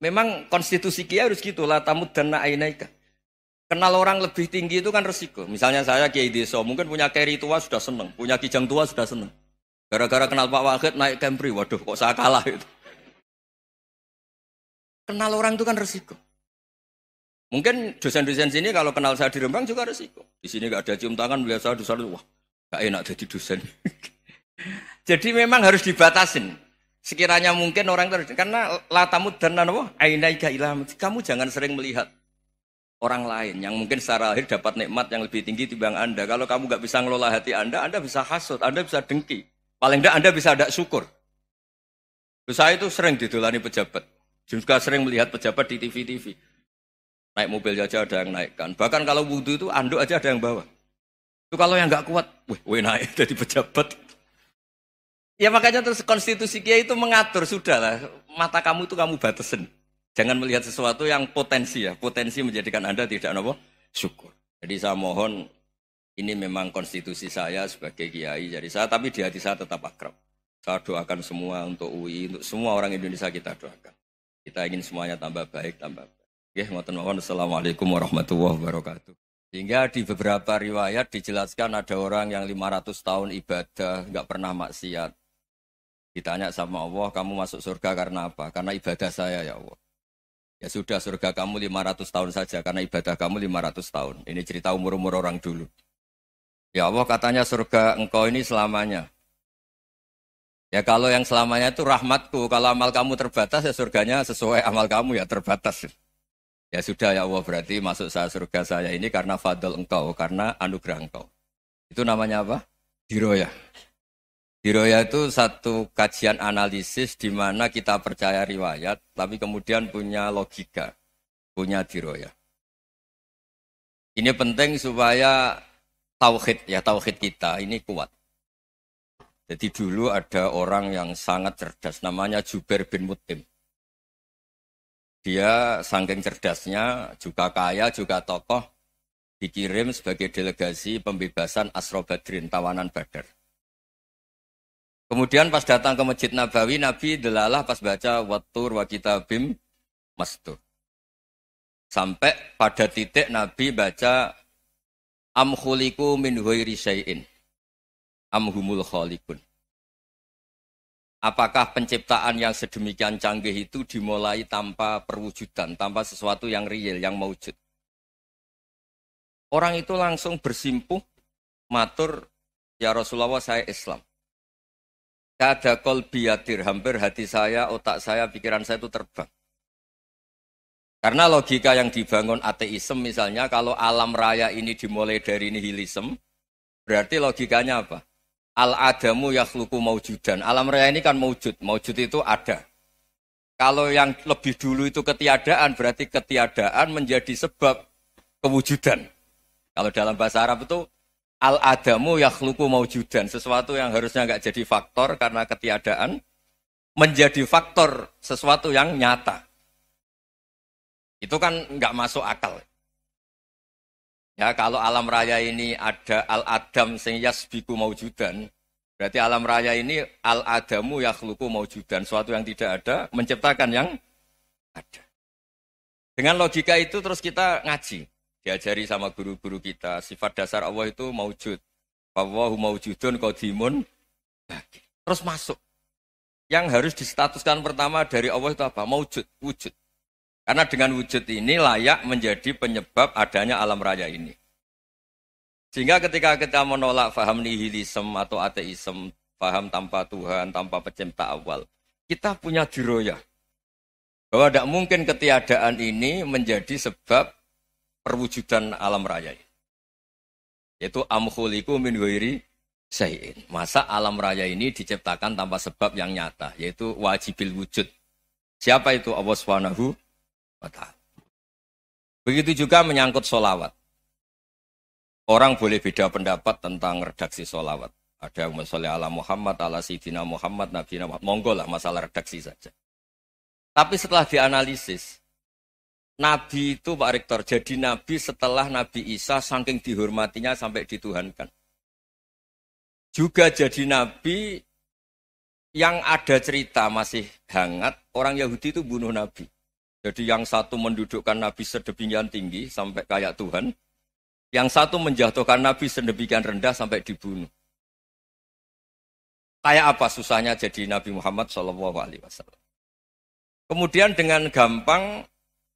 Memang konstitusi Kiai harus gitu lah tamu dan ainaika. Kenal orang lebih tinggi itu kan resiko. Misalnya saya Kiai Deso, mungkin punya Keri tua sudah seneng, punya Kijang tua sudah seneng. Gara-gara kenal Pak Wahid naik Kempri, waduh kok saya kalah itu. Kenal orang itu kan resiko. Mungkin dosen-dosen sini kalau kenal saya di Rembang juga resiko. Di sini gak ada cium tangan, melihat saya dosen, wah gak enak jadi dosen. jadi memang harus dibatasin. Sekiranya mungkin orang terus karena latamu dan apa? Ainaika ilham. Kamu jangan sering melihat orang lain yang mungkin secara lahir dapat nikmat yang lebih tinggi dibanding Anda. Kalau kamu nggak bisa ngelola hati Anda, Anda bisa hasut, Anda bisa dengki. Paling tidak Anda bisa ada syukur. Saya itu sering ditulani pejabat. Juga sering melihat pejabat di TV-TV. Naik mobil aja ada yang naikkan. Bahkan kalau wudhu itu anduk aja ada yang bawa. Itu kalau yang nggak kuat, weh, weh naik jadi pejabat. Ya makanya terus konstitusi Kiai itu mengatur sudahlah mata kamu itu kamu batasin. Jangan melihat sesuatu yang potensi ya, potensi menjadikan Anda tidak nopo syukur. Jadi saya mohon ini memang konstitusi saya sebagai kiai jadi saya tapi di hati saya tetap akrab. Saya doakan semua untuk UI, untuk semua orang Indonesia kita doakan. Kita ingin semuanya tambah baik, tambah baik. Oke, mohon mohon Assalamualaikum warahmatullahi wabarakatuh. Sehingga di beberapa riwayat dijelaskan ada orang yang 500 tahun ibadah, nggak pernah maksiat Ditanya sama Allah, kamu masuk surga karena apa? Karena ibadah saya ya Allah. Ya sudah surga kamu 500 tahun saja karena ibadah kamu 500 tahun. Ini cerita umur-umur orang dulu. Ya Allah katanya surga engkau ini selamanya. Ya kalau yang selamanya itu rahmatku. Kalau amal kamu terbatas ya surganya sesuai amal kamu ya terbatas. Ya sudah ya Allah berarti masuk saya surga saya ini karena fadl engkau, karena anugerah engkau. Itu namanya apa? diroyah Hiroya itu satu kajian analisis di mana kita percaya riwayat, tapi kemudian punya logika, punya diroya. Ini penting supaya tauhid ya tauhid kita ini kuat. Jadi dulu ada orang yang sangat cerdas, namanya Jubair bin Mutim. Dia saking cerdasnya, juga kaya, juga tokoh, dikirim sebagai delegasi pembebasan Asrobadrin tawanan Badar Kemudian pas datang ke Masjid Nabawi, Nabi delalah pas baca watur wa kitabim mastur. Sampai pada titik Nabi baca amkhuliku min huiri syai'in. Amhumul khalikun. Apakah penciptaan yang sedemikian canggih itu dimulai tanpa perwujudan, tanpa sesuatu yang real, yang mewujud? Orang itu langsung bersimpuh, matur, ya Rasulullah saya Islam. Kada kolbiatir, ya hampir hati saya, otak saya, pikiran saya itu terbang. Karena logika yang dibangun ateisme misalnya, kalau alam raya ini dimulai dari nihilisme, berarti logikanya apa? Al-adamu yakhluku maujudan. Alam raya ini kan maujud, maujud itu ada. Kalau yang lebih dulu itu ketiadaan, berarti ketiadaan menjadi sebab kewujudan. Kalau dalam bahasa Arab itu al adamu yakhluku maujudan sesuatu yang harusnya nggak jadi faktor karena ketiadaan menjadi faktor sesuatu yang nyata itu kan nggak masuk akal ya kalau alam raya ini ada al adam sing yasbiku maujudan berarti alam raya ini al adamu yakhluku maujudan sesuatu yang tidak ada menciptakan yang ada dengan logika itu terus kita ngaji diajari sama guru-guru kita sifat dasar Allah itu maujud Fawahu maujudun kodimun bagi. Terus masuk. Yang harus distatuskan pertama dari Allah itu apa? Maujud, wujud. Karena dengan wujud ini layak menjadi penyebab adanya alam raya ini. Sehingga ketika kita menolak faham nihilism atau ateism faham tanpa Tuhan, tanpa pencipta awal, kita punya diroyah Bahwa tidak mungkin ketiadaan ini menjadi sebab perwujudan alam raya ini. Yaitu amkhuliku min wairi sayin. Masa alam raya ini diciptakan tanpa sebab yang nyata, yaitu wajibil wujud. Siapa itu Allah Subhanahu wa taala. Begitu juga menyangkut solawat. Orang boleh beda pendapat tentang redaksi solawat. Ada yang mensoleh ala Muhammad, ala Sidina Muhammad, Nabi Muhammad. Monggo lah masalah redaksi saja. Tapi setelah dianalisis, Nabi itu Pak Rektor jadi Nabi setelah Nabi Isa saking dihormatinya sampai dituhankan. Juga jadi Nabi yang ada cerita masih hangat orang Yahudi itu bunuh Nabi. Jadi yang satu mendudukkan Nabi sedemikian tinggi sampai kayak Tuhan, yang satu menjatuhkan Nabi sedemikian rendah sampai dibunuh. Kayak apa susahnya jadi Nabi Muhammad saw Kemudian dengan gampang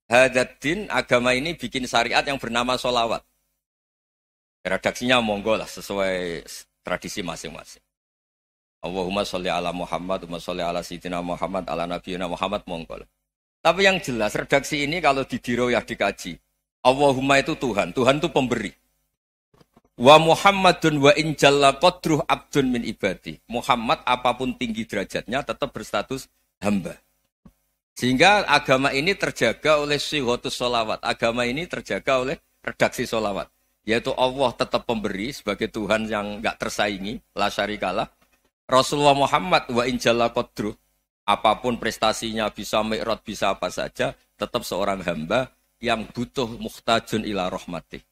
Hadadin agama ini bikin syariat yang bernama solawat. Ya, redaksinya monggo lah sesuai tradisi masing-masing. Allahumma sholli ala Muhammad, Allahumma sholli ala Sayyidina Muhammad, ala Nabi Muhammad monggo lah. Tapi yang jelas redaksi ini kalau di ya dikaji. Allahumma itu Tuhan, Tuhan itu pemberi. Wa Muhammadun wa injalla qadruh abdun min ibadi. Muhammad apapun tinggi derajatnya tetap berstatus hamba. Sehingga agama ini terjaga oleh sihotus solawat. Agama ini terjaga oleh redaksi solawat. Yaitu Allah tetap pemberi sebagai Tuhan yang nggak tersaingi, la syarikalah. Rasulullah Muhammad wa injalla qadru. Apapun prestasinya, bisa mi'rod, bisa apa saja, tetap seorang hamba yang butuh muhtajun ila rahmatih.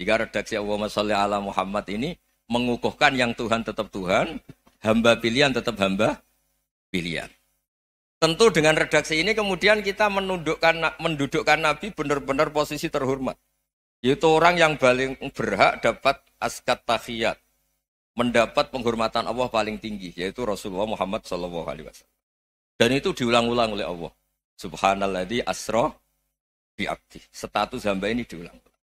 Jika redaksi Allah sholli ala Muhammad ini mengukuhkan yang Tuhan tetap Tuhan, hamba pilihan tetap hamba pilihan. Tentu dengan redaksi ini kemudian kita menundukkan mendudukkan Nabi benar-benar posisi terhormat. Yaitu orang yang paling berhak dapat askat tahiyat. Mendapat penghormatan Allah paling tinggi. Yaitu Rasulullah Muhammad SAW. Dan itu diulang-ulang oleh Allah. Subhanallah di asroh diaktif Status hamba ini diulang-ulang.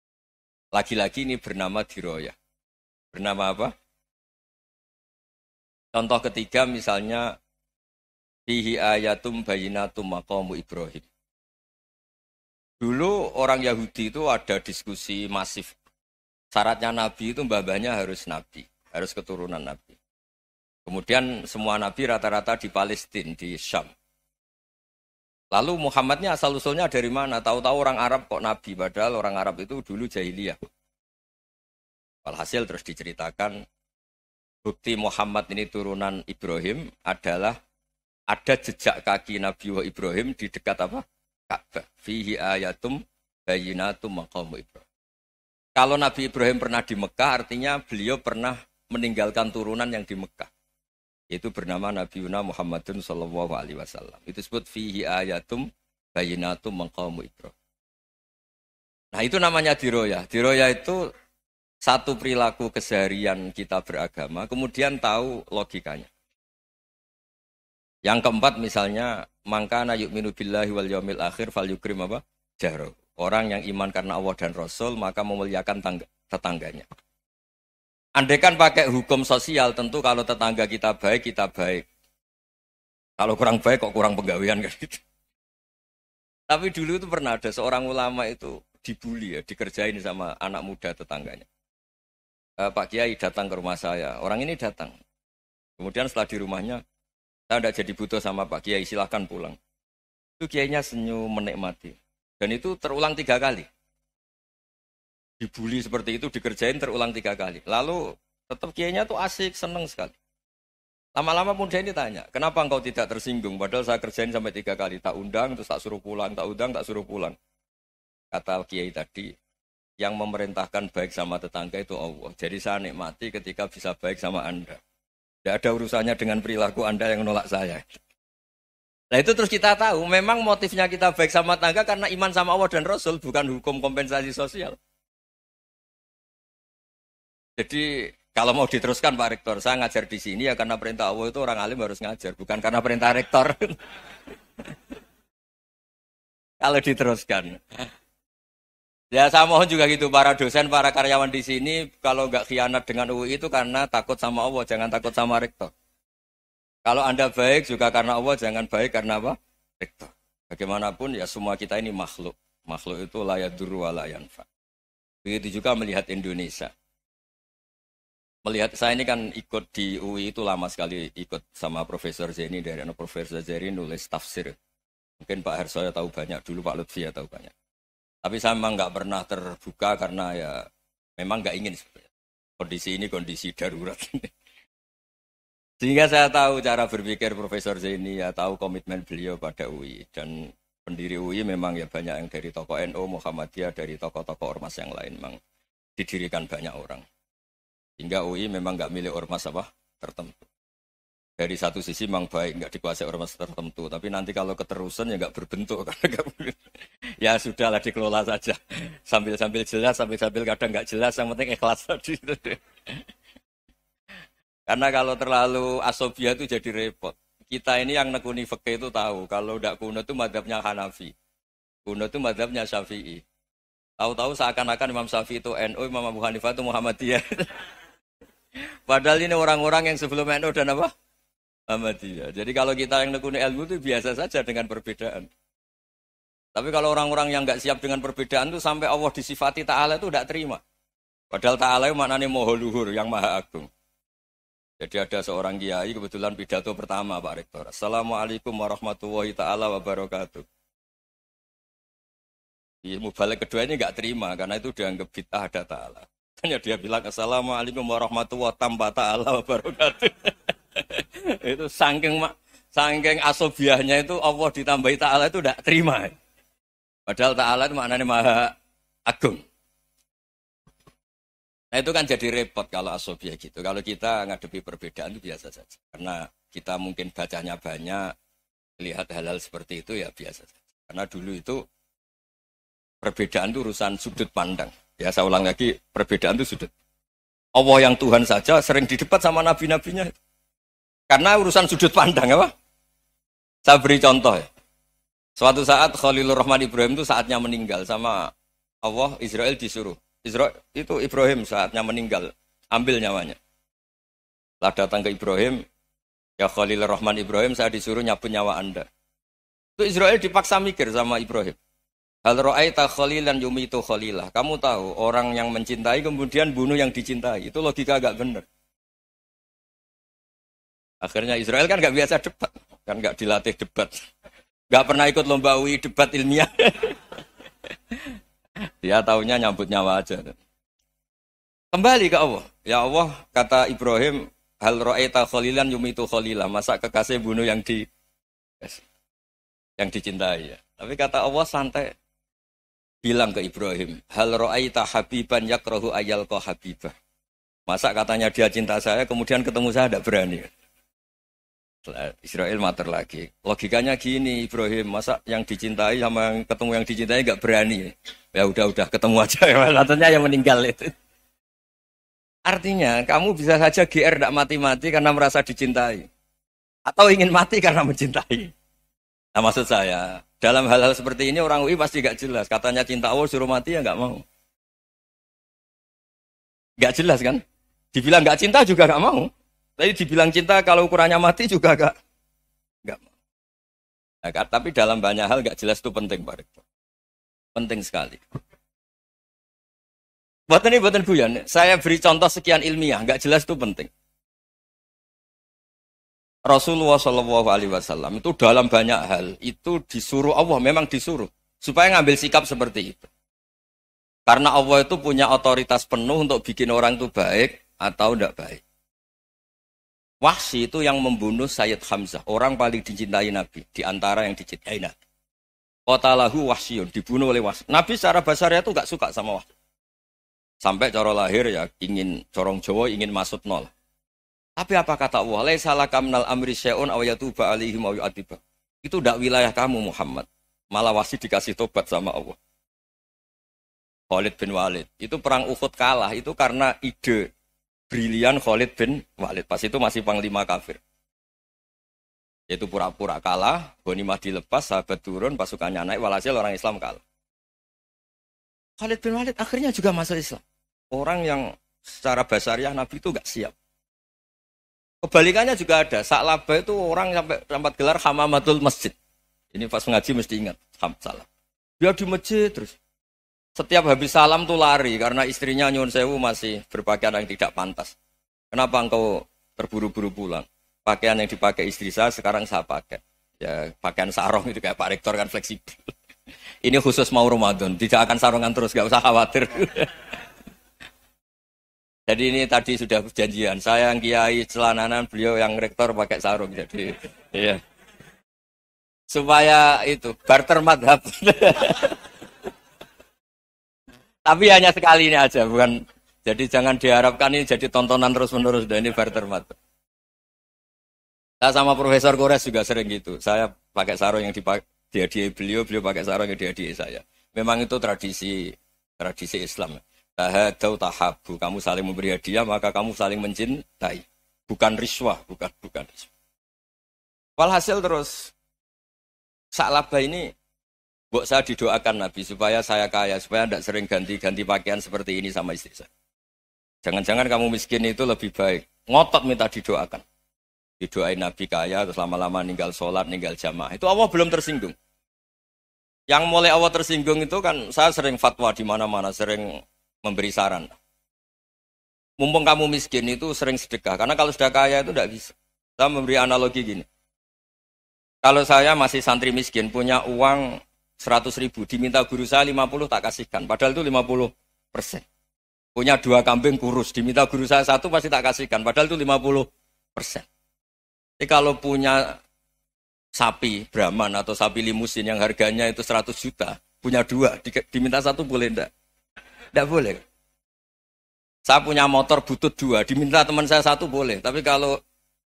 Lagi-lagi ini bernama diroya. Bernama apa? Contoh ketiga misalnya Fihi ayatum bayinatum maqamu Ibrahim. Dulu orang Yahudi itu ada diskusi masif. Syaratnya nabi itu babanya harus nabi, harus keturunan nabi. Kemudian semua nabi rata-rata di Palestina, di Syam. Lalu Muhammadnya asal usulnya dari mana? Tahu-tahu orang Arab kok nabi, padahal orang Arab itu dulu jahiliyah. Walhasil terus diceritakan bukti Muhammad ini turunan Ibrahim adalah ada jejak kaki Nabi Ibrahim di dekat apa? Ka'bah. Fihi ayatum bayinatum maqamu Ibrahim. Kalau Nabi Ibrahim pernah di Mekah, artinya beliau pernah meninggalkan turunan yang di Mekah. Yaitu bernama Nabi Yuna Muhammadun Sallallahu Alaihi Wasallam. Itu disebut fihi ayatum bayinatum maqamu Ibrahim. Nah itu namanya diroya. Diroya itu satu perilaku keseharian kita beragama, kemudian tahu logikanya. Yang keempat misalnya mangkana yu'minu billahi wal yaumil akhir fal yukrim apa? Jaro. Orang yang iman karena Allah dan Rasul maka memuliakan tangga, tetangganya. kan pakai hukum sosial tentu kalau tetangga kita baik kita baik. Kalau kurang baik kok kurang penggawean kan gitu. Tapi dulu itu pernah ada seorang ulama itu dibully ya, dikerjain sama anak muda tetangganya. E, Pak Kiai datang ke rumah saya, orang ini datang. Kemudian setelah di rumahnya, saya tidak jadi butuh sama Pak Kiai, silahkan pulang. Itu Kiainya senyum menikmati. Dan itu terulang tiga kali. Dibully seperti itu, dikerjain terulang tiga kali. Lalu tetap Kiainya tuh asik, seneng sekali. Lama-lama pun dia ini tanya, kenapa engkau tidak tersinggung? Padahal saya kerjain sampai tiga kali, tak undang, terus tak suruh pulang, tak undang, tak suruh pulang. Kata Kiai tadi, yang memerintahkan baik sama tetangga itu Allah. Jadi saya nikmati ketika bisa baik sama Anda. Tidak ada urusannya dengan perilaku Anda yang menolak saya. Nah itu terus kita tahu, memang motifnya kita baik sama tangga karena iman sama Allah dan Rasul, bukan hukum kompensasi sosial. Jadi kalau mau diteruskan Pak Rektor, saya ngajar di sini ya karena perintah Allah itu orang alim harus ngajar, bukan karena perintah Rektor. kalau diteruskan. Ya saya mohon juga gitu para dosen, para karyawan di sini kalau nggak khianat dengan UI itu karena takut sama Allah, jangan takut sama rektor. Kalau Anda baik juga karena Allah, jangan baik karena apa? Rektor. Bagaimanapun ya semua kita ini makhluk. Makhluk itu layak duru wa layanfa. Begitu juga melihat Indonesia. Melihat saya ini kan ikut di UI itu lama sekali ikut sama Profesor Zeni dari Profesor Zeni nulis tafsir. Mungkin Pak Hersoya tahu banyak dulu Pak Lutfi ya tahu banyak. Tapi saya memang nggak pernah terbuka karena ya memang nggak ingin kondisi ini kondisi darurat. Sehingga saya tahu cara berpikir Profesor Zaini, ya tahu komitmen beliau pada UI dan pendiri UI memang ya banyak yang dari tokoh NU, NO, Muhammadiyah, dari tokoh-tokoh ormas yang lain memang didirikan banyak orang. Sehingga UI memang nggak milik ormas apa tertentu dari satu sisi memang baik nggak dikuasai ormas tertentu tapi nanti kalau keterusan ya nggak berbentuk karena ya sudahlah dikelola saja sambil sambil jelas sambil sambil kadang nggak jelas yang penting ikhlas tadi karena kalau terlalu asobia itu jadi repot kita ini yang nekuni fakih itu tahu kalau tidak kuno itu madhabnya Hanafi kuno itu madhabnya Syafi'i tahu-tahu seakan-akan Imam Syafi'i itu NU Imam Abu Hanifah itu Muhammadiyah Padahal ini orang-orang yang sebelum NU dan apa? Ahmadiyah. Jadi kalau kita yang nekuni ilmu itu biasa saja dengan perbedaan. Tapi kalau orang-orang yang nggak siap dengan perbedaan itu sampai Allah disifati Ta'ala itu tidak terima. Padahal Ta'ala itu maknanya moho luhur yang maha agung. Jadi ada seorang kiai kebetulan pidato pertama Pak Rektor. Assalamualaikum warahmatullahi ta'ala wabarakatuh. Di mubalik kedua ini nggak terima karena itu dianggap bid'ah ada ta'ala. Hanya dia bilang Assalamualaikum warahmatullahi ta'ala wabarakatuh. itu sangking saking sangking asobiahnya itu Allah ditambahi Ta'ala itu tidak terima. Padahal Ta'ala itu maknanya maha agung. Nah itu kan jadi repot kalau asobiah gitu. Kalau kita ngadepi perbedaan itu biasa saja. Karena kita mungkin bacanya banyak, lihat hal-hal seperti itu ya biasa saja. Karena dulu itu perbedaan itu urusan sudut pandang. Ya saya ulang lagi, perbedaan itu sudut. Allah yang Tuhan saja sering didebat sama nabi-nabinya. Itu. Karena urusan sudut pandang apa? Saya beri contoh ya. Suatu saat Khalilur Rahman Ibrahim itu saatnya meninggal sama Allah Israel disuruh. Israel itu Ibrahim saatnya meninggal, ambil nyawanya. Lah datang ke Ibrahim, ya Khalilur Rahman Ibrahim saya disuruh nyapu nyawa Anda. Itu Israel dipaksa mikir sama Ibrahim. Hal ra'aita khalilan yumitu khalilah. Kamu tahu orang yang mencintai kemudian bunuh yang dicintai. Itu logika agak benar. Akhirnya Israel kan nggak biasa debat, kan nggak dilatih debat, nggak pernah ikut lomba UI debat ilmiah. Dia ya, tahunya nyambut nyawa aja. Kembali ke Allah. Ya Allah, kata Ibrahim, hal ro'eta kholilan yumitu kholilah. Masa kekasih bunuh yang di yang dicintai ya. Tapi kata Allah santai bilang ke Ibrahim, hal ro'aita habiban yakrahu ayalko habibah. Masa katanya dia cinta saya, kemudian ketemu saya tidak berani. Israel mater lagi. Logikanya gini, Ibrahim, masa yang dicintai sama yang ketemu yang dicintai nggak berani? Ya udah-udah ketemu aja, katanya yang meninggal itu. Artinya, kamu bisa saja GR tidak mati-mati karena merasa dicintai. Atau ingin mati karena mencintai. Nah, maksud saya, dalam hal-hal seperti ini orang UI pasti nggak jelas. Katanya cinta Allah suruh mati ya nggak mau. Nggak jelas kan? Dibilang nggak cinta juga nggak mau. Tapi dibilang cinta kalau ukurannya mati juga agak Nah, tapi dalam banyak hal nggak jelas itu penting Pak Penting sekali. Buat ini buat guyon, ya. saya beri contoh sekian ilmiah, nggak jelas itu penting. Rasulullah Shallallahu Wasallam itu dalam banyak hal itu disuruh Allah memang disuruh supaya ngambil sikap seperti itu karena Allah itu punya otoritas penuh untuk bikin orang itu baik atau tidak baik Wahsi itu yang membunuh Sayyid Hamzah, orang paling dicintai Nabi, di antara yang dicintai Nabi. Kota lahu Wahsyun, dibunuh oleh Wahsi. Nabi secara bahasa itu gak suka sama Wahsi. Sampai coro lahir ya, ingin corong Jawa ingin masuk nol. Tapi apa kata Allah? Laisa kamnal amri syai'un aw alihim alaihim aw Itu tidak wilayah kamu Muhammad. Malah Wahsi dikasih tobat sama Allah. Khalid bin Walid. Itu perang Uhud kalah itu karena ide brilian Khalid bin Walid. Pas itu masih panglima kafir. Yaitu pura-pura kalah, Goni Ghanimah dilepas, sahabat turun, pasukannya naik, walhasil orang Islam kalah. Khalid bin Walid akhirnya juga masuk Islam. Orang yang secara basariah Nabi itu gak siap. Kebalikannya juga ada. Saklaba itu orang sampai tempat gelar Hamamatul Masjid. Ini pas mengaji mesti ingat. salah. Dia di masjid terus. Setiap habis salam tuh lari karena istrinya Nyun Sewu masih berpakaian yang tidak pantas. Kenapa engkau terburu-buru pulang? Pakaian yang dipakai istri saya sekarang saya pakai. Ya pakaian sarong itu kayak Pak Rektor kan fleksibel. Ini khusus mau Ramadan, tidak akan sarungan terus, gak usah khawatir. Jadi ini tadi sudah perjanjian. Saya yang kiai celananan, beliau yang rektor pakai sarong. Jadi, iya. Supaya itu barter madhab. Tapi hanya sekali ini aja, bukan. Jadi jangan diharapkan ini jadi tontonan terus-menerus dan ini bertermat. Saya sama Profesor Kores juga sering gitu. Saya pakai sarung yang dipakai dihadiahi beliau, beliau pakai sarung yang dihadiahi saya. Memang itu tradisi tradisi Islam. Tahadau tahabu, kamu saling memberi hadiah maka kamu saling mencintai. Bukan riswah, bukan bukan Walhasil terus Sa'labah ini Buat saya didoakan Nabi supaya saya kaya, supaya tidak sering ganti-ganti pakaian seperti ini sama istri saya. Jangan-jangan kamu miskin itu lebih baik. Ngotot minta didoakan. Didoain Nabi kaya, terus lama-lama ninggal sholat, ninggal jamaah. Itu Allah belum tersinggung. Yang mulai Allah tersinggung itu kan saya sering fatwa di mana-mana, sering memberi saran. Mumpung kamu miskin itu sering sedekah, karena kalau sudah kaya itu tidak bisa. Saya memberi analogi gini. Kalau saya masih santri miskin, punya uang 100 ribu, diminta guru saya 50 tak kasihkan. Padahal itu 50 persen. Punya dua kambing kurus, diminta guru saya satu pasti tak kasihkan. Padahal itu 50 persen. Jadi kalau punya sapi Brahman atau sapi limusin yang harganya itu 100 juta, punya dua, diminta satu boleh enggak? Enggak boleh. Saya punya motor butut dua, diminta teman saya satu boleh. Tapi kalau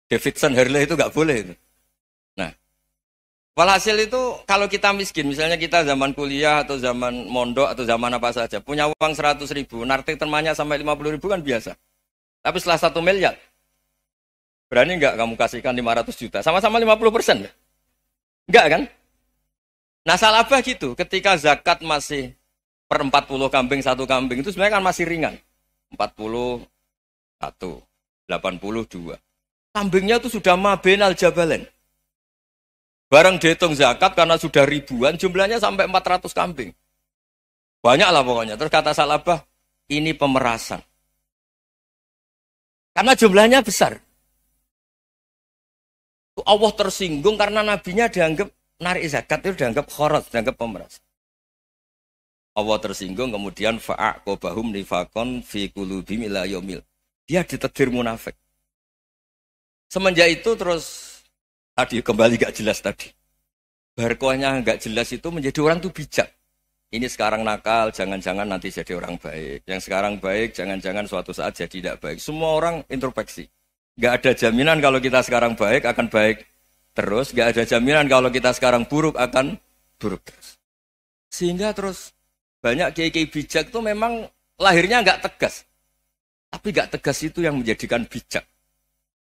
Davidson Harley itu enggak boleh. Itu. Walhasil itu kalau kita miskin, misalnya kita zaman kuliah atau zaman mondok atau zaman apa saja, punya uang 100 ribu, nartik temannya sampai 50 ribu kan biasa. Tapi setelah satu miliar, berani nggak kamu kasihkan 500 juta? Sama-sama 50 persen. nggak kan? Nah salah apa gitu, ketika zakat masih per 40 kambing, satu kambing, itu sebenarnya kan masih ringan. delapan puluh 82. Kambingnya itu sudah mabenal jabalen. Barang dihitung zakat karena sudah ribuan, jumlahnya sampai 400 kambing. Banyak lah pokoknya. Terus kata Salabah, ini pemerasan. Karena jumlahnya besar. Allah tersinggung karena nabinya dianggap narik zakat itu dianggap khorat, dianggap pemerasan. Allah tersinggung kemudian fa'aqobahum nifakon fi kulubi yomil. Dia ditedir munafik. Semenjak itu terus Tadi kembali gak jelas tadi. Barkoahnya gak jelas itu menjadi orang tuh bijak. Ini sekarang nakal, jangan-jangan nanti jadi orang baik. Yang sekarang baik, jangan-jangan suatu saat jadi tidak baik. Semua orang introspeksi. Gak ada jaminan kalau kita sekarang baik akan baik terus. Gak ada jaminan kalau kita sekarang buruk akan buruk terus. Sehingga terus banyak kiai-kiai bijak itu memang lahirnya gak tegas. Tapi gak tegas itu yang menjadikan bijak.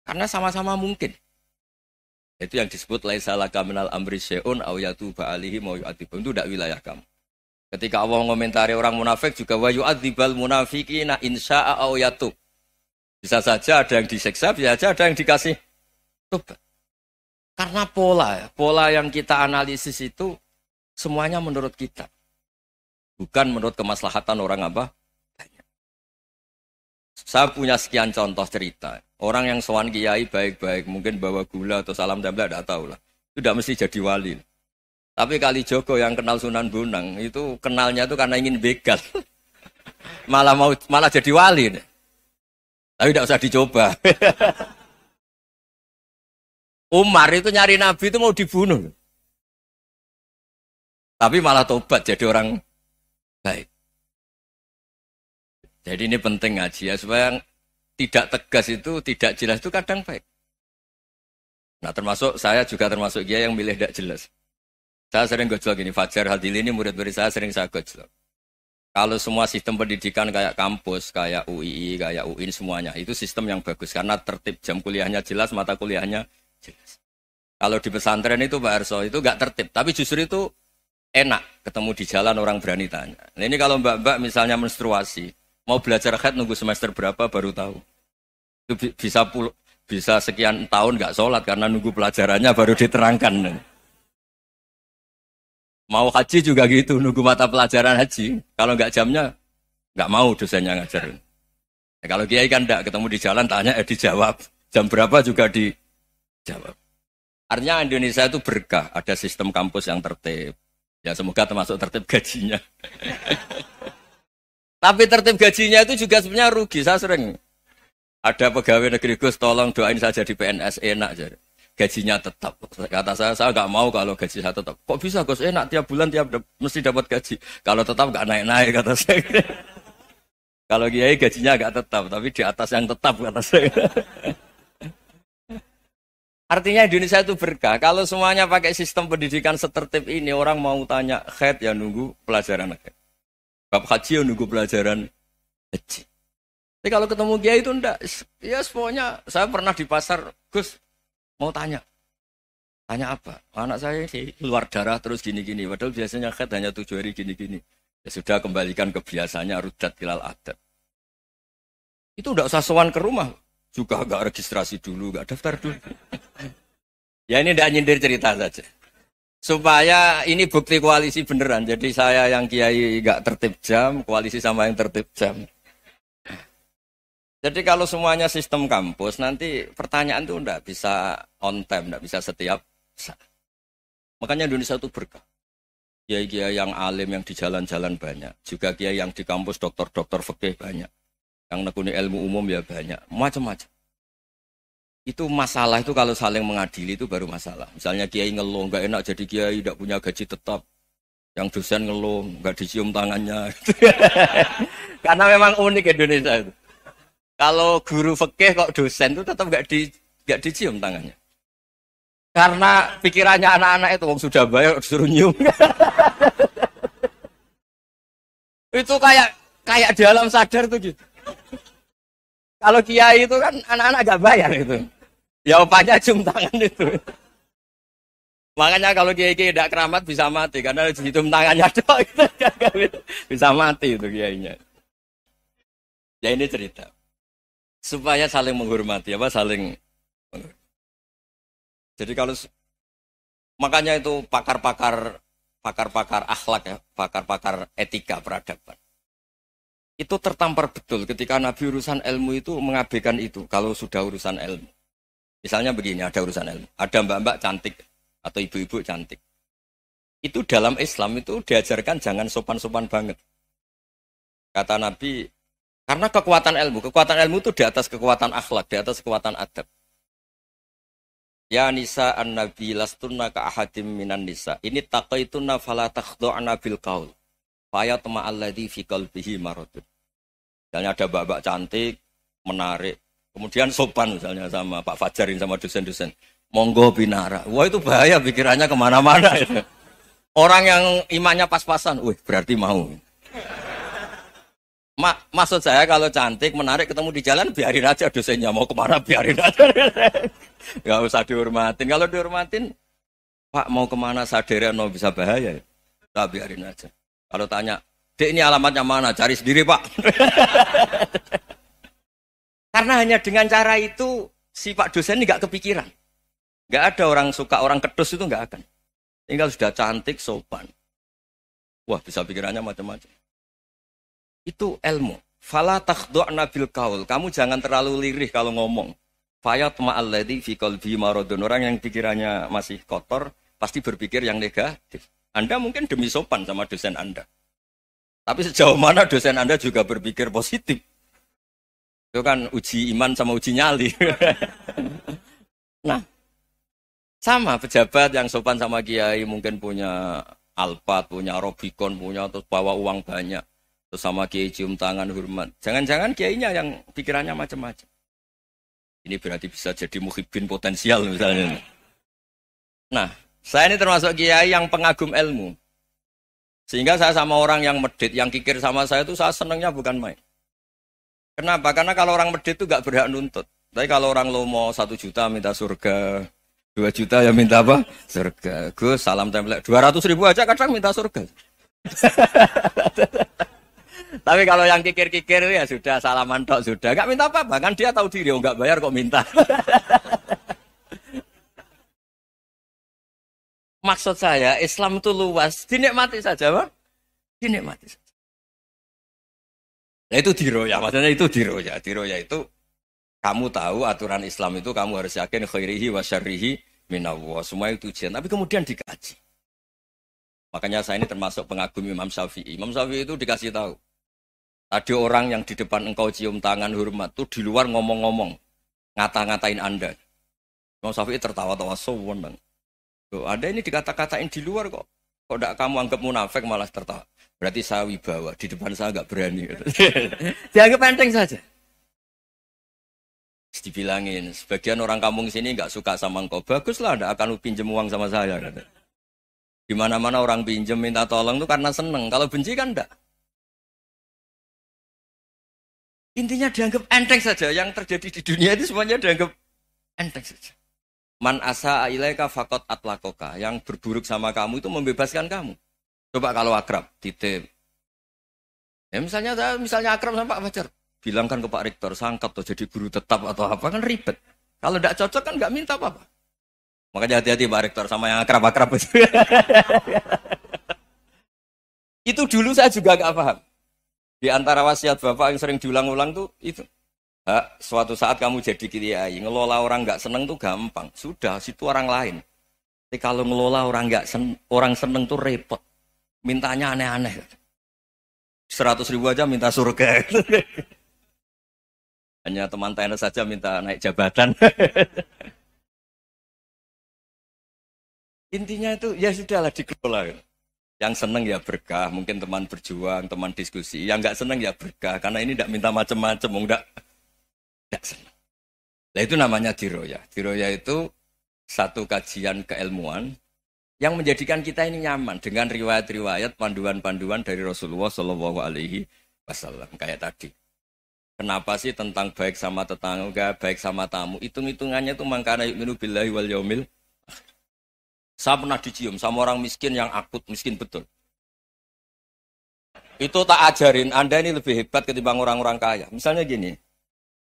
Karena sama-sama mungkin. Itu yang disebut laisalah kamenal amri syaun aw yatuba alihi mau yu'adzibun. Itu tidak wilayah kamu. Ketika Allah mengomentari orang munafik juga wa yu'adzibal munafiqina insya'a aw yatub. Bisa saja ada yang diseksa, bisa saja ada yang dikasih tobat. Karena pola, pola yang kita analisis itu semuanya menurut kita. Bukan menurut kemaslahatan orang apa? Saya punya sekian contoh cerita. Orang yang sowan kiai baik-baik, mungkin bawa gula atau salam tempel, tidak tahu lah. Itu tidak mesti jadi wali. Tapi kali Joko yang kenal Sunan Bunang itu kenalnya itu karena ingin begal. malah mau malah jadi wali. Nih. Tapi tidak usah dicoba. Umar itu nyari Nabi itu mau dibunuh. Tapi malah tobat jadi orang baik. Jadi ini penting ngaji ya supaya tidak tegas itu, tidak jelas itu kadang baik. Nah termasuk saya juga termasuk dia yang milih tidak jelas. Saya sering gojol gini, Fajar Hadil ini murid-murid saya sering saya gojol. Kalau semua sistem pendidikan kayak kampus, kayak UII, kayak UIN semuanya, itu sistem yang bagus karena tertib jam kuliahnya jelas, mata kuliahnya jelas. Kalau di pesantren itu Pak Erso itu nggak tertib, tapi justru itu enak ketemu di jalan orang berani tanya. Nah, ini kalau mbak-mbak misalnya menstruasi, Mau belajar head nunggu semester berapa baru tahu. Itu bisa pul bisa sekian tahun nggak sholat karena nunggu pelajarannya baru diterangkan. Mau haji juga gitu, nunggu mata pelajaran haji. Kalau nggak jamnya, nggak mau dosennya ngajar. Ya, kalau kiai kan nggak ketemu di jalan, tanya eh, dijawab. Jam berapa juga dijawab. Artinya Indonesia itu berkah, ada sistem kampus yang tertib. Ya semoga termasuk tertib gajinya. Tapi tertib gajinya itu juga sebenarnya rugi. Saya sering ada pegawai negeri Gus tolong doain saja di PNS enak jadi gajinya tetap. Kata saya, saya nggak mau kalau gaji saya tetap. Kok bisa Gus? Enak tiap bulan tiap mesti dapat gaji. Kalau tetap nggak naik-naik kata saya. kalau kiai gajinya nggak tetap, tapi di atas yang tetap kata saya. Artinya Indonesia itu berkah. Kalau semuanya pakai sistem pendidikan setertip ini, orang mau tanya head ya nunggu pelajaran head. Bab haji yang nunggu pelajaran haji. Tapi kalau ketemu dia itu ndak, ya semuanya saya pernah di pasar, Gus mau tanya, tanya apa? Anak saya sih keluar darah terus gini-gini, padahal biasanya khat hanya tujuh hari gini-gini. Ya sudah kembalikan kebiasaannya rudat kilal adat. Itu ndak usah sowan ke rumah, juga agak registrasi dulu, nggak daftar dulu. ya ini ndak nyindir cerita saja supaya ini bukti koalisi beneran. Jadi saya yang kiai gak tertib jam, koalisi sama yang tertib jam. Jadi kalau semuanya sistem kampus, nanti pertanyaan tuh ndak bisa on time, ndak bisa setiap saat. Makanya Indonesia itu berkah. Kiai-kiai yang alim yang di jalan-jalan banyak, juga kiai yang di kampus dokter-dokter fikih banyak, yang nekuni ilmu umum ya banyak, macam-macam itu masalah itu kalau saling mengadili itu baru masalah. Misalnya kiai ngeluh nggak enak jadi kiai tidak punya gaji tetap. Yang dosen ngeluh nggak dicium tangannya. Karena memang unik Indonesia itu. Kalau guru fikih kok dosen itu tetap nggak di nggak dicium tangannya. Karena pikirannya anak-anak itu wong sudah bayar disuruh nyium. itu kayak kayak di alam sadar tuh gitu. Kalau kiai itu kan anak-anak gak bayar itu. Jawabannya cium tangan itu. Makanya kalau kiai kiai tidak keramat bisa mati karena cium tangannya itu kan bisa mati itu kiainya. Ya ini cerita supaya saling menghormati apa saling. Jadi kalau makanya itu pakar-pakar pakar-pakar akhlak ya, pakar-pakar etika peradaban itu tertampar betul ketika Nabi urusan ilmu itu mengabaikan itu kalau sudah urusan ilmu. Misalnya begini, ada urusan ilmu. Ada mbak-mbak cantik atau ibu-ibu cantik. Itu dalam Islam itu diajarkan jangan sopan-sopan banget. Kata Nabi, karena kekuatan ilmu, kekuatan ilmu itu di atas kekuatan akhlak, di atas kekuatan adab. Ya nisa an nabi lastunna ka ahadim minan nisa. Ini taqaituna fala takhdu'na bil qaul. Faya tama alladhi fi qalbihi maradun. Misalnya ada babak cantik, menarik. Kemudian sopan misalnya sama Pak Fajarin sama dosen-dosen. Monggo binara. Wah itu bahaya pikirannya kemana-mana. Ya. Orang yang imannya pas-pasan, wih berarti mau. Ma maksud saya kalau cantik, menarik, ketemu di jalan, biarin aja dosennya. Mau kemana biarin aja. Gak usah dihormatin. Kalau dihormatin, Pak mau kemana sadere no bisa bahaya. ya. Nah, biarin aja. Kalau tanya, Dek ini alamatnya mana? Cari sendiri Pak. Karena hanya dengan cara itu si Pak dosen ini nggak kepikiran. Nggak ada orang suka orang kedus itu nggak akan. Tinggal sudah cantik, sopan. Wah, bisa pikirannya macam-macam. Itu ilmu. Fala takhdu'na bil kaul. Kamu jangan terlalu lirih kalau ngomong. Fayat ma'alladhi fi qalbi marodun. Orang yang pikirannya masih kotor, pasti berpikir yang negatif. Anda mungkin demi sopan sama dosen Anda. Tapi sejauh mana dosen Anda juga berpikir positif. Itu kan uji iman sama uji nyali. nah, sama pejabat yang sopan sama kiai mungkin punya Alphard, punya robikon, punya atau bawa uang banyak. Terus sama kiai cium tangan hormat. Jangan-jangan kiainya yang pikirannya macam-macam. Ini berarti bisa jadi muhibin potensial misalnya. Nah, saya ini termasuk kiai yang pengagum ilmu. Sehingga saya sama orang yang medit, yang kikir sama saya itu saya senangnya bukan main. Kenapa? Karena kalau orang medit itu nggak berhak nuntut. Tapi kalau orang lomo satu juta minta surga, dua juta ya minta apa? Surga. Gue salam template. Dua ratus ribu aja kadang minta surga. Tapi kalau yang kikir-kikir ya sudah salaman dok sudah. Gak minta apa, bahkan dia tahu diri oh, gak bayar kok minta. Maksud saya Islam itu luas, dinikmati saja, Bang. Dinikmati saja. Nah itu diroya, maksudnya itu diroya. Diroya itu kamu tahu aturan Islam itu kamu harus yakin khairihi wa syarrihi minawwa. Semua itu ujian, tapi kemudian dikaji. Makanya saya ini termasuk pengagum Imam Syafi'i. Imam Syafi'i itu dikasih tahu. Tadi orang yang di depan engkau cium tangan hormat tuh di luar ngomong-ngomong, ngata-ngatain Anda. Imam Syafi'i tertawa-tawa So bang. Tuh, ada ini dikata-katain di luar kok. Kok tidak kamu anggap munafik malah tertawa. Berarti saya wibawa, di depan saya nggak berani. Dianggap enteng saja. Terus dibilangin, sebagian orang kampung sini nggak suka sama engkau, lah nggak akan pinjem uang sama saya. di Dimana-mana orang pinjem minta tolong tuh karena seneng, kalau benci kan enggak. Intinya dianggap enteng saja, yang terjadi di dunia itu semuanya dianggap enteng saja. Man asa ilaika fakot atlakoka, yang berburuk sama kamu itu membebaskan kamu. Coba kalau akrab, titip. Ya misalnya saya misalnya akrab sama Pak Fajar, bilangkan ke Pak Rektor, sangkap atau jadi guru tetap atau apa kan ribet. Kalau tidak cocok kan nggak minta apa-apa. Makanya hati-hati Pak Rektor sama yang akrab-akrab itu. itu dulu saya juga nggak paham. Di antara wasiat Bapak yang sering diulang-ulang tuh itu. Ha, suatu saat kamu jadi kiai, ngelola orang nggak seneng tuh gampang. Sudah, situ orang lain. Tapi kalau ngelola orang nggak sen orang seneng tuh repot mintanya aneh-aneh. 100 ribu aja minta surga. Hanya teman tenis saja minta naik jabatan. Intinya itu ya sudahlah dikelola. Yang seneng ya berkah, mungkin teman berjuang, teman diskusi. Yang nggak seneng ya berkah, karena ini tidak minta macam-macam, enggak, enggak seneng. Nah itu namanya diroya. Diroya itu satu kajian keilmuan yang menjadikan kita ini nyaman dengan riwayat-riwayat panduan-panduan dari Rasulullah Shallallahu Alaihi Wasallam kayak tadi. Kenapa sih tentang baik sama tetangga, baik sama tamu? Hitung-hitungannya itu mangkana minu billahi wal yaumil. Saya pernah dicium sama orang miskin yang akut, miskin betul. Itu tak ajarin, Anda ini lebih hebat ketimbang orang-orang kaya. Misalnya gini,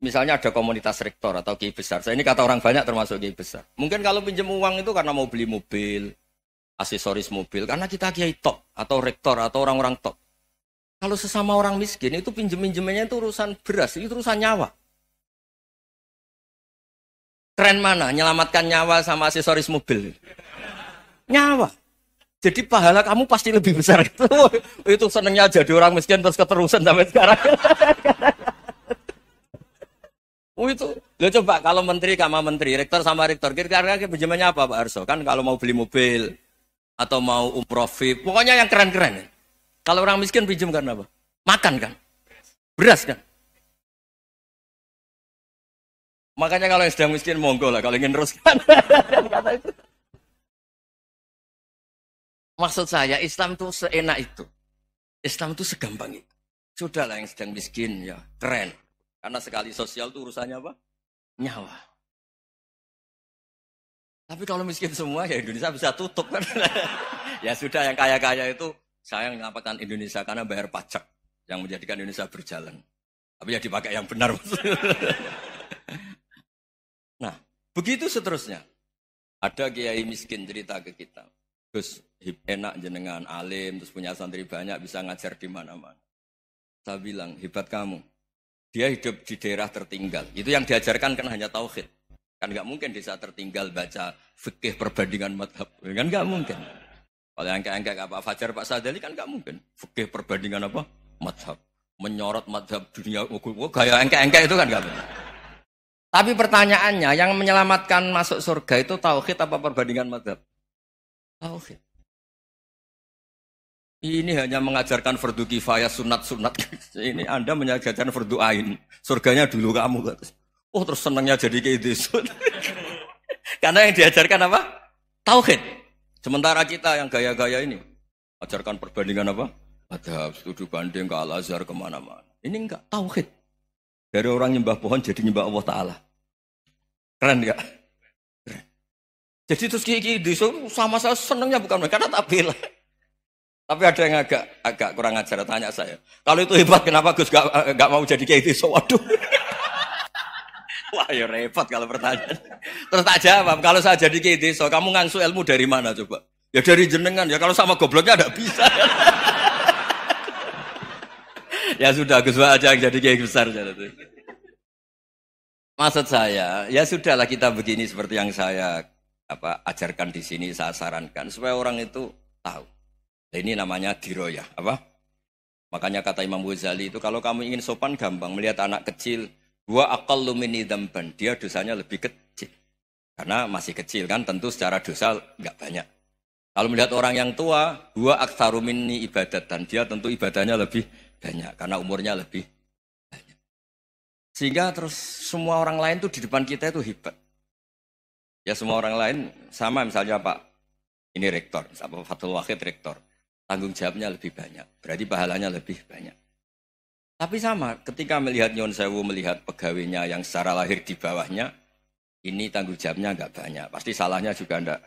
misalnya ada komunitas rektor atau kiai besar. Saya ini kata orang banyak termasuk kiai besar. Mungkin kalau pinjam uang itu karena mau beli mobil, aksesoris mobil karena kita kiai top atau rektor atau orang-orang top. Kalau sesama orang miskin itu pinjem pinjemnya itu urusan beras, itu urusan nyawa. Keren mana? Nyelamatkan nyawa sama aksesoris mobil. Nyawa. Jadi pahala kamu pasti lebih besar. Itu, itu senengnya di orang miskin terus keterusan sampai sekarang. Oh itu, lo coba kalau menteri sama menteri, rektor sama rektor, kira-kira pinjamannya apa Pak Arso? Kan kalau mau beli mobil, atau mau umroh VIP, pokoknya yang keren-keren. Ya. Kalau orang miskin pinjam karena apa? Makan kan? Beras kan? Makanya kalau yang sedang miskin monggo lah, kalau ingin teruskan. Maksud saya Islam itu seenak itu. Islam itu segampang itu. Sudahlah yang sedang miskin ya, keren. Karena sekali sosial itu urusannya apa? Nyawa. Tapi kalau miskin semua ya Indonesia bisa tutup kan. ya sudah yang kaya-kaya itu saya menyelamatkan Indonesia karena bayar pajak yang menjadikan Indonesia berjalan. Tapi ya dipakai yang benar nah, begitu seterusnya. Ada kiai miskin cerita ke kita. Terus enak jenengan alim, terus punya santri banyak, bisa ngajar di mana-mana. Saya bilang, hebat kamu. Dia hidup di daerah tertinggal. Itu yang diajarkan kan hanya tauhid. Kan nggak mungkin desa tertinggal baca fikih perbandingan madhab. Kan nggak mungkin. Kalau angka-angka Pak Fajar, Pak Sadali kan nggak mungkin. Fikih perbandingan apa? Madhab. Menyorot madhab dunia. Oh, gaya yang kayak itu kan nggak mungkin. Tapi pertanyaannya, yang menyelamatkan masuk surga itu tauhid apa perbandingan madhab? Tauhid. Ini hanya mengajarkan fardu kifayah sunat-sunat. Ini Anda mengajarkan fardu ain. Surganya dulu kamu. Oh terus senangnya jadi kayak Karena yang diajarkan apa? Tauhid. Sementara kita yang gaya-gaya ini ajarkan perbandingan apa? Ada studi banding ke Al Azhar kemana-mana. Ini enggak tauhid. Dari orang nyembah pohon jadi nyembah Allah Taala. Keren enggak? Keren. Jadi terus kiki desa sama saya senangnya bukan karena tapi lah. Tapi ada yang agak agak kurang ajar tanya saya. Kalau itu hebat kenapa Gus gak, mau jadi kayak Waduh. Wah, ya repot kalau pertanyaan. Terus tak jawab, kalau saya jadi kiai desa, kamu ngangsu ilmu dari mana coba? Ya dari jenengan. Ya kalau sama gobloknya ada bisa. ya sudah, Gus aja yang jadi kayak besar. Maksud saya, ya sudahlah kita begini seperti yang saya apa ajarkan di sini, saya sarankan supaya orang itu tahu. Nah, ini namanya diroyah, apa? Makanya kata Imam Ghazali itu kalau kamu ingin sopan gampang melihat anak kecil Wa aqallu minni dzamban. Dia dosanya lebih kecil. Karena masih kecil kan tentu secara dosa nggak banyak. Kalau melihat orang yang tua, gua aktsaru minni ibadat dan dia tentu ibadahnya lebih banyak karena umurnya lebih banyak. Sehingga terus semua orang lain tuh di depan kita itu hebat. Ya semua orang lain sama misalnya Pak ini rektor, Pak Fatul Wahid rektor. Tanggung jawabnya lebih banyak, berarti pahalanya lebih banyak. Tapi sama, ketika melihat Nyon Sewu, melihat pegawainya yang secara lahir di bawahnya, ini tanggung jawabnya nggak banyak. Pasti salahnya juga enggak.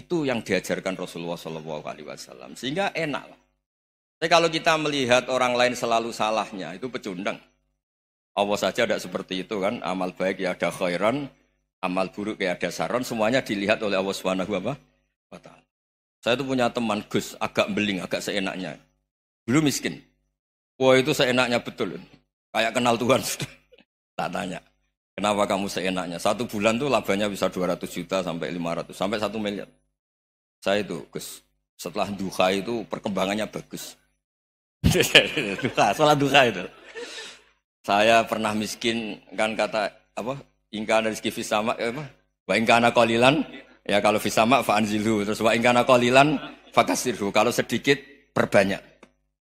Itu yang diajarkan Rasulullah SAW. Sehingga enak. Tapi kalau kita melihat orang lain selalu salahnya, itu pecundang. Allah saja tidak seperti itu kan. Amal baik ya ada khairan, amal buruk ya ada saran. Semuanya dilihat oleh Allah Subhanahu wa Taala. Saya itu punya teman Gus agak beling, agak seenaknya. Belum miskin, Wah itu seenaknya betul. Kayak kenal Tuhan sudah. Tak tanya. Kenapa kamu seenaknya? Satu bulan tuh labanya bisa 200 juta sampai 500, sampai 1 miliar. Saya itu, Gus, setelah duha itu perkembangannya bagus. duha, setelah duha itu. Saya pernah miskin, kan kata, apa, ingkana rizki fisama, eh, apa, wa ingkana kolilan, ya kalau fisama fa'anzilu, terus wa ingkana kolilan, fakasirhu, kalau sedikit, perbanyak.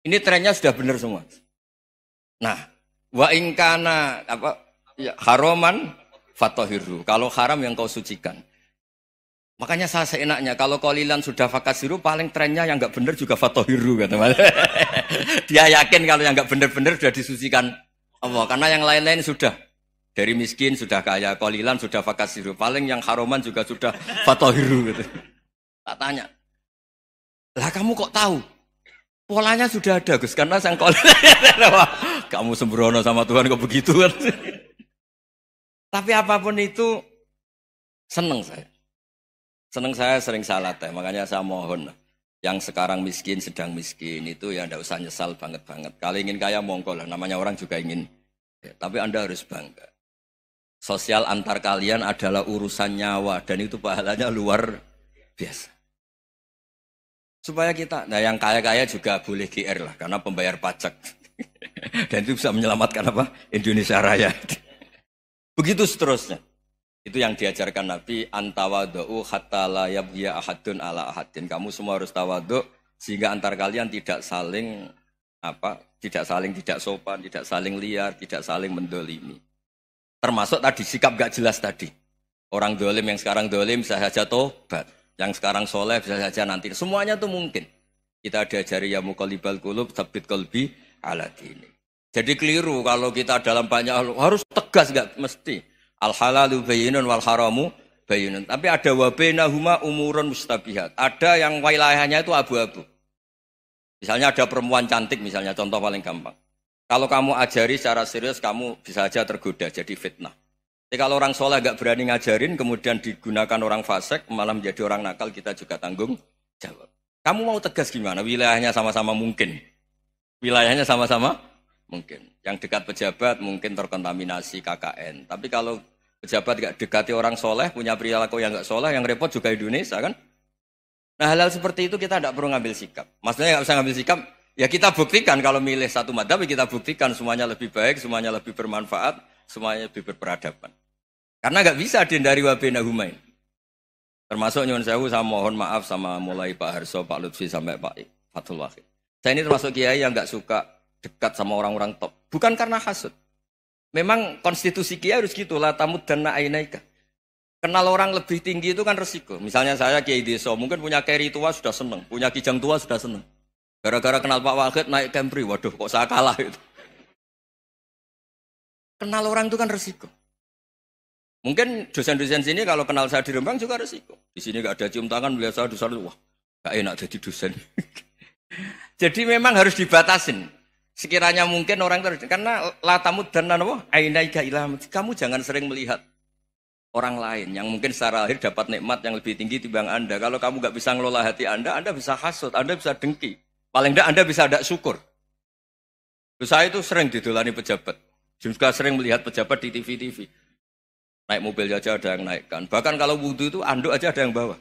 Ini trennya sudah benar semua. Nah, wa ingkana apa ya, haroman fatohiru. Kalau haram yang kau sucikan. Makanya saya seenaknya kalau kolilan sudah fakasiru paling trennya yang nggak benar juga fatohiru teman. Dia yakin kalau yang nggak benar-benar sudah disucikan Allah karena yang lain-lain sudah dari miskin sudah kaya kolilan sudah fakasiru paling yang haroman juga sudah fatohiru gitu. Tak tanya. Lah kamu kok tahu? Polanya sudah ada Gus karena sang Kamu sembrono sama Tuhan kok begitu kan? Tapi apapun itu seneng saya. Seneng saya sering salat ya makanya saya mohon yang sekarang miskin sedang miskin itu ya tidak usah nyesal banget banget. Kalau ingin kaya mongkol lah, namanya orang juga ingin. Ya, tapi anda harus bangga. Sosial antar kalian adalah urusan nyawa dan itu pahalanya luar biasa. Supaya kita, nah yang kaya-kaya juga boleh GR lah, karena pembayar pajak. Dan itu bisa menyelamatkan apa? Indonesia Raya. Begitu seterusnya. Itu yang diajarkan Nabi antawadu hatta la yabghiya ahadun ala ahadin. Kamu semua harus tawadu sehingga antar kalian tidak saling apa? Tidak saling tidak sopan, tidak saling liar, tidak saling mendolimi. Termasuk tadi sikap gak jelas tadi. Orang dolim yang sekarang dolim saya saja tobat. Yang sekarang soleh bisa saja nanti. Semuanya tuh mungkin. Kita diajari ya mukalibal kulub, sabit kolbi, alat ini. Jadi keliru kalau kita dalam banyak hal harus tegas nggak mesti. Al halalu bayinun wal haramu bayinun. Tapi ada huma umurun mustabihat. Ada yang wilayahnya itu abu-abu. Misalnya ada perempuan cantik misalnya, contoh paling gampang. Kalau kamu ajari secara serius, kamu bisa saja tergoda jadi fitnah. Jadi ya, kalau orang soleh nggak berani ngajarin, kemudian digunakan orang fasek, malah menjadi orang nakal, kita juga tanggung jawab. Kamu mau tegas gimana? Wilayahnya sama-sama mungkin. Wilayahnya sama-sama mungkin. Yang dekat pejabat mungkin terkontaminasi KKN. Tapi kalau pejabat gak dekati orang soleh, punya perilaku yang gak soleh, yang repot juga Indonesia kan? Nah hal-hal seperti itu kita tidak perlu ngambil sikap. Maksudnya nggak usah ngambil sikap, ya kita buktikan kalau milih satu madhab kita buktikan semuanya lebih baik, semuanya lebih bermanfaat, semuanya lebih berperadaban. Karena nggak bisa dihindari wabena humain. Termasuk nyuwun sewu saya mohon maaf sama mulai Pak Harso, Pak Lutfi sampai Pak Fatul Wahid. Saya ini termasuk kiai yang nggak suka dekat sama orang-orang top. Bukan karena hasut. Memang konstitusi kiai harus gitu lah tamu dan ainaika. Kenal orang lebih tinggi itu kan resiko. Misalnya saya kiai deso, mungkin punya keri tua sudah seneng, punya kijang tua sudah seneng. Gara-gara kenal Pak Wahid naik Kempri, waduh kok saya kalah itu. Kenal orang itu kan resiko. Mungkin dosen-dosen sini kalau kenal saya di Rembang juga resiko. Di sini gak ada cium tangan melihat saya dosen, wah gak enak jadi dosen. jadi memang harus dibatasin. Sekiranya mungkin orang terus karena latamu dan nanawa ainaika ilham. Kamu jangan sering melihat orang lain yang mungkin secara akhir dapat nikmat yang lebih tinggi dibanding Anda. Kalau kamu gak bisa ngelola hati Anda, Anda bisa hasut, Anda bisa dengki. Paling tidak Anda bisa ada syukur. Terus saya itu sering didulani pejabat. Juga sering melihat pejabat di TV-TV. Naik mobil aja ada yang naikkan. Bahkan kalau wudhu itu anduk aja ada yang bawa.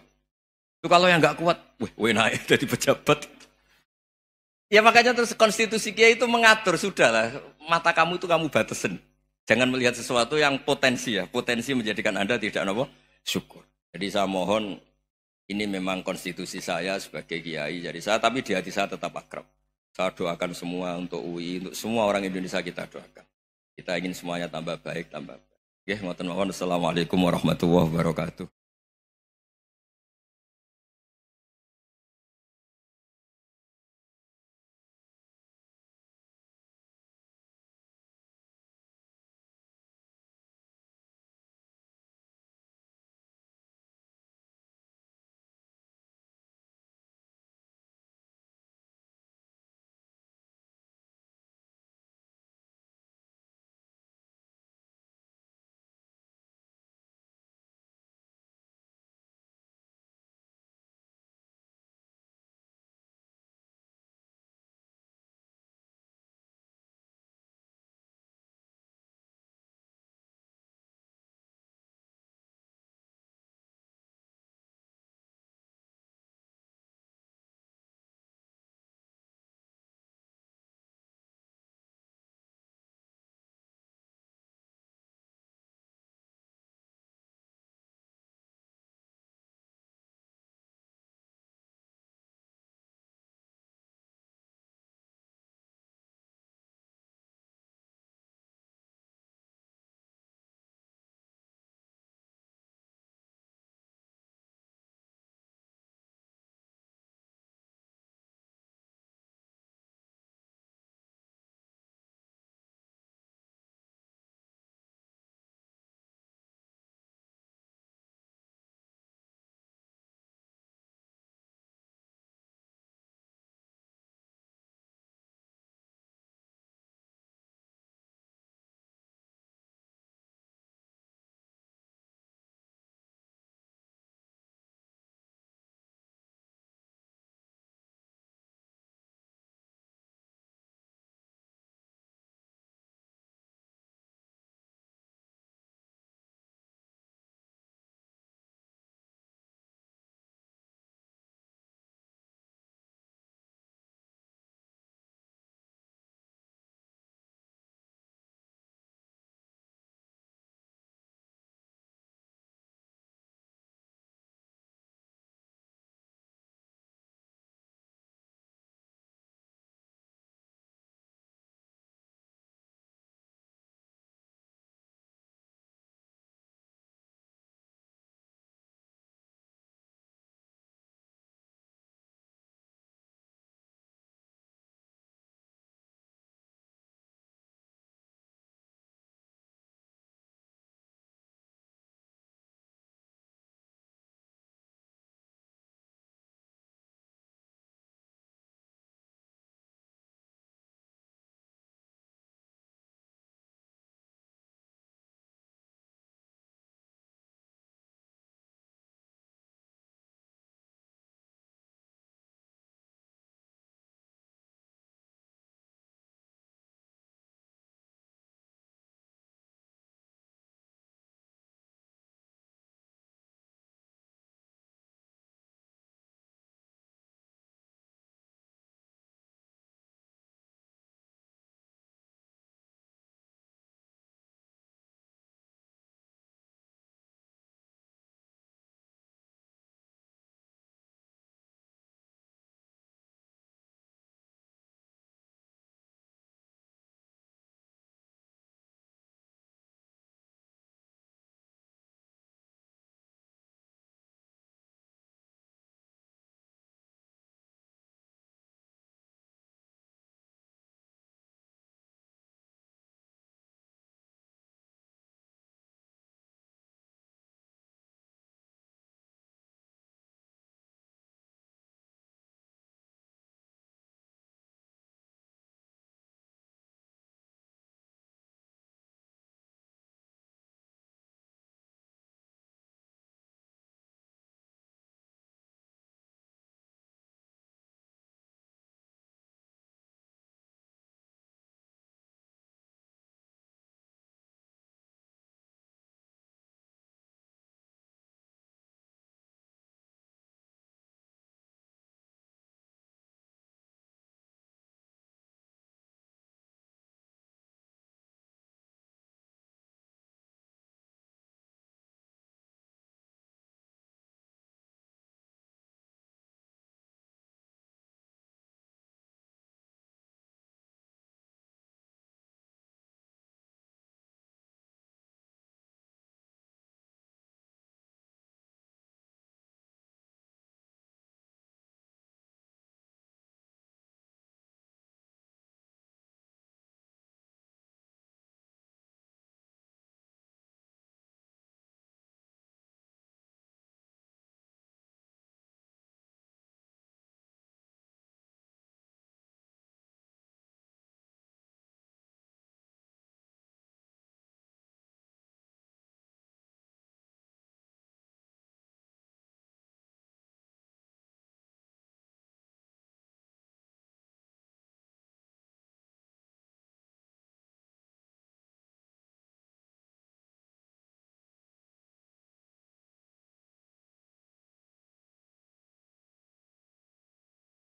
Itu kalau yang nggak kuat, weh, weh naik jadi pejabat. Ya makanya terus konstitusi Kiai itu mengatur sudah lah mata kamu itu kamu batasin. Jangan melihat sesuatu yang potensi ya, potensi menjadikan Anda tidak nopo syukur. Jadi saya mohon ini memang konstitusi saya sebagai kiai. Jadi saya tapi di hati saya tetap akrab. Saya doakan semua untuk UI, untuk semua orang Indonesia kita doakan. Kita ingin semuanya tambah baik, tambah baik. Ya, ngoten mawon. Assalamualaikum warahmatullahi wabarakatuh.